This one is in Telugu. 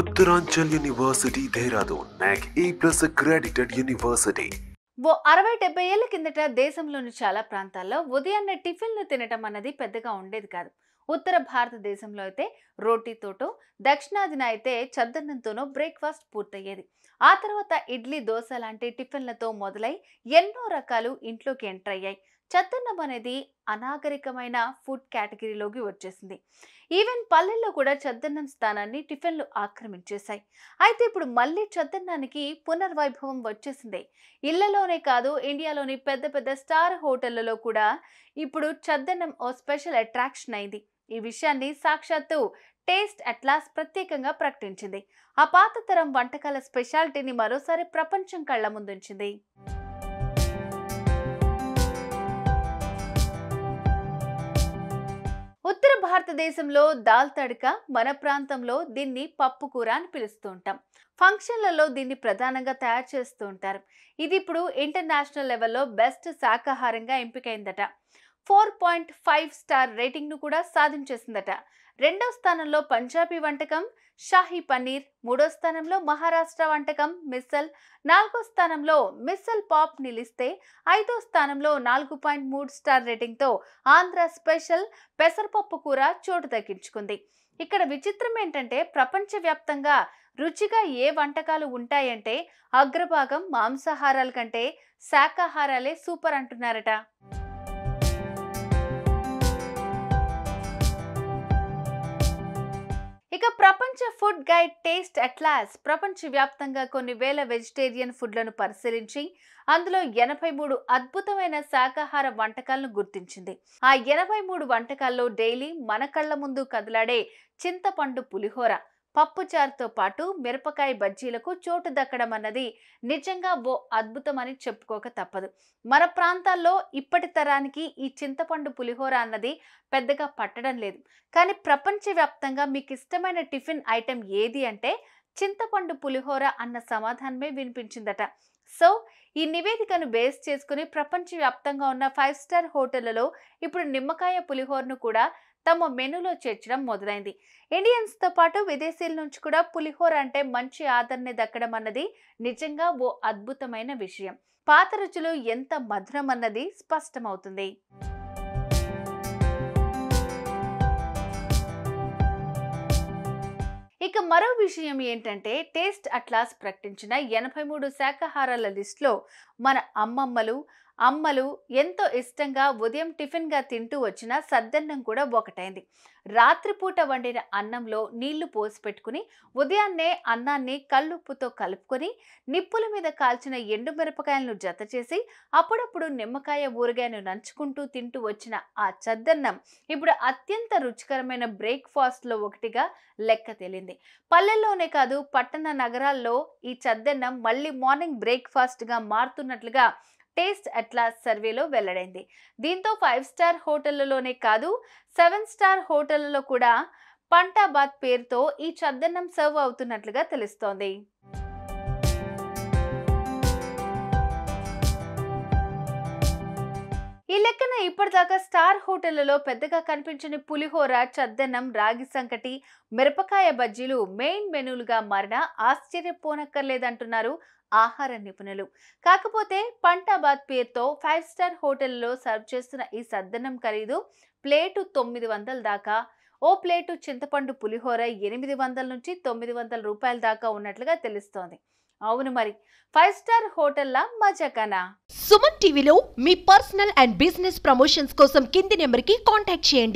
Uttaranchal university Dehradun NAAC A plus accredited university ఓ అరవై డెబ్బై ఏళ్ళ కిందట దేశంలోని చాలా ప్రాంతాల్లో ఉదయాన్నే టిఫిన్లు తినటం అన్నది పెద్దగా ఉండేది కాదు ఉత్తర భారతదేశంలో అయితే రోటీతోటో దక్షిణాదిన అయితే చద్దన్నంతోనో బ్రేక్ఫాస్ట్ పూర్తయ్యేది ఆ తర్వాత ఇడ్లీ దోశ లాంటి టిఫిన్లతో మొదలై ఎన్నో రకాలు ఇంట్లోకి ఎంటర్ అయ్యాయి చెత్తన్నం అనేది అనాగరికమైన ఫుడ్ కేటగిరీలోకి వచ్చేసింది ఈవెన్ పల్లెల్లో కూడా చెత్తన్నం స్థానాన్ని టిఫిన్లు ఆక్రమించేశాయి అయితే ఇప్పుడు మళ్ళీ చెత్తన్నానికి పునర్వైభవం వచ్చేసింది ఇళ్లలోనే కాదు ఇండియాలోని పెద్ద పెద్ద స్టార్ హోటళ్లలో కూడా ఇప్పుడు చెత్తన్నం ఓ స్పెషల్ అట్రాక్షన్ అయింది ఈ విషయాన్ని సాక్షాత్తు టేస్ట్ అట్లాస్ ప్రత్యేకంగా ప్రకటించింది ఆ పాత తరం వంటకాల స్పెషాలిటీని మరోసారి ప్రపంచం కళ్ళ ముందుంచింది ఉత్తర భారతదేశంలో దాల్ తడక మన ప్రాంతంలో దీన్ని పప్పు కూర అని పిలుస్తూ ఉంటాం ఫంక్షన్లలో దీన్ని ప్రధానంగా తయారు చేస్తూ ఉంటారు ఇది ఇప్పుడు ఇంటర్నేషనల్ లెవెల్లో బెస్ట్ శాకాహారంగా ఎంపికైందట ఫోర్ పాయింట్ ఫైవ్ స్టార్ రేటింగ్ను కూడా సాధించేసిందట రెండవ స్థానంలో పంజాబీ వంటకం షాహీ పన్నీర్ మూడో స్థానంలో మహారాష్ట్ర వంటకం మిస్సల్ నాలుగో స్థానంలో మిస్సల్ పాప్ నిలిస్తే ఐదో స్థానంలో నాలుగు పాయింట్ మూడు స్టార్ రేటింగ్తో ఆంధ్ర స్పెషల్ పెసరపప్పు కూర చోటు దక్కించుకుంది ఇక్కడ విచిత్రం ఏంటంటే ప్రపంచవ్యాప్తంగా రుచిగా ఏ వంటకాలు ఉంటాయంటే అగ్రభాగం మాంసాహారాల కంటే శాకాహారాలే సూపర్ అంటున్నారట ఇక ప్రపంచ ఫుడ్ గైడ్ టేస్ట్ అట్లాస్ ప్రపంచవ్యాప్తంగా కొన్ని వేల వెజిటేరియన్ ఫుడ్లను పరిశీలించి అందులో ఎనభై మూడు అద్భుతమైన శాకాహార వంటకాలను గుర్తించింది ఆ ఎనభై మూడు వంటకాల్లో డైలీ మన కళ్ళ ముందు కదలాడే చింతపండు పులిహోర పప్పుచారుతో పాటు మిరపకాయ బజ్జీలకు చోటు దక్కడం అన్నది నిజంగా ఓ అద్భుతమని చెప్పుకోక తప్పదు మన ప్రాంతాల్లో ఇప్పటి తరానికి ఈ చింతపండు పులిహోర అన్నది పెద్దగా పట్టడం లేదు కానీ ప్రపంచవ్యాప్తంగా మీకు ఇష్టమైన టిఫిన్ ఐటెం ఏది అంటే చింతపండు పులిహోర అన్న సమాధానమే వినిపించిందట సో ఈ నివేదికను బేస్ చేసుకుని ప్రపంచవ్యాప్తంగా ఉన్న ఫైవ్ స్టార్ హోటళ్లలో ఇప్పుడు నిమ్మకాయ పులిహోరను కూడా తమ మెనూలో చేర్చడం మొదలైంది ఇండియన్స్తో పాటు విదేశీయుల నుంచి కూడా పులిహోర అంటే మంచి ఆదరణ దక్కడం అన్నది నిజంగా ఓ అద్భుతమైన విషయం పాత రుచులు ఎంత మధురం అన్నది స్పష్టమవుతుంది ఇక మరో విషయం ఏంటంటే టేస్ట్ అట్లాస్ ప్రకటించిన ఎనభై మూడు శాఖాహారాల లిస్టులో మన అమ్మమ్మలు అమ్మలు ఎంతో ఇష్టంగా ఉదయం టిఫిన్గా తింటూ వచ్చిన సద్దన్నం కూడా ఒకటైంది రాత్రిపూట వండిన అన్నంలో నీళ్లు పోసి పెట్టుకుని ఉదయాన్నే అన్నాన్ని కళ్ళుప్పుతో కలుపుకొని నిప్పుల మీద కాల్చిన ఎండుమిరపకాయలను జత చేసి అప్పుడప్పుడు నిమ్మకాయ ఊరగాయను నంచుకుంటూ తింటూ వచ్చిన ఆ చద్దన్నం ఇప్పుడు అత్యంత రుచికరమైన బ్రేక్ఫాస్ట్లో ఒకటిగా లెక్క తేలింది పల్లెల్లోనే కాదు పట్టణ నగరాల్లో ఈ చద్దన్నం మళ్ళీ మార్నింగ్ బ్రేక్ఫాస్ట్గా మారుతున్నట్లుగా టేస్ట్ అట్లాస్ సర్వేలో వెల్లడైంది దీంతో ఫైవ్ స్టార్ హోటళ్లలోనే కాదు సెవెన్ స్టార్ హోటళ్లలో కూడా పంటాబాద్ పేరుతో ఈ చద్దన్నం సర్వ్ అవుతున్నట్లుగా తెలుస్తోంది ఈ లెక్కన ఇప్పటిదాకా స్టార్ హోటళ్లలో పెద్దగా కనిపించని పులిహోర చద్దన్నం రాగి సంకటి మిరపకాయ బజ్జీలు మెయిన్ మెనూలుగా మారినా ఆశ్చర్యపోనక్కర్లేదంటున్నారు ఆహార నిపుణులు కాకపోతే పంటాబాద్ పేరుతో ఫైవ్ స్టార్ హోటల్లో సర్వ్ చేస్తున్న ఈ సద్దనం ఖరీదు ప్లేటు తొమ్మిది వందల దాకా ఓ ప్లేటు చింతపండు పులిహోర ఎనిమిది వందల నుంచి తొమ్మిది వందల రూపాయల దాకా ఉన్నట్లుగా తెలుస్తోంది అవును మరి ఫైవ్ స్టార్ హోటల్లా మజాకనా సుమన్ టీవీలో మీ పర్సనల్ అండ్ బిజినెస్ ప్రమోషన్స్ కోసం కింది నెంబర్కి కాంటాక్ట్ చేయండి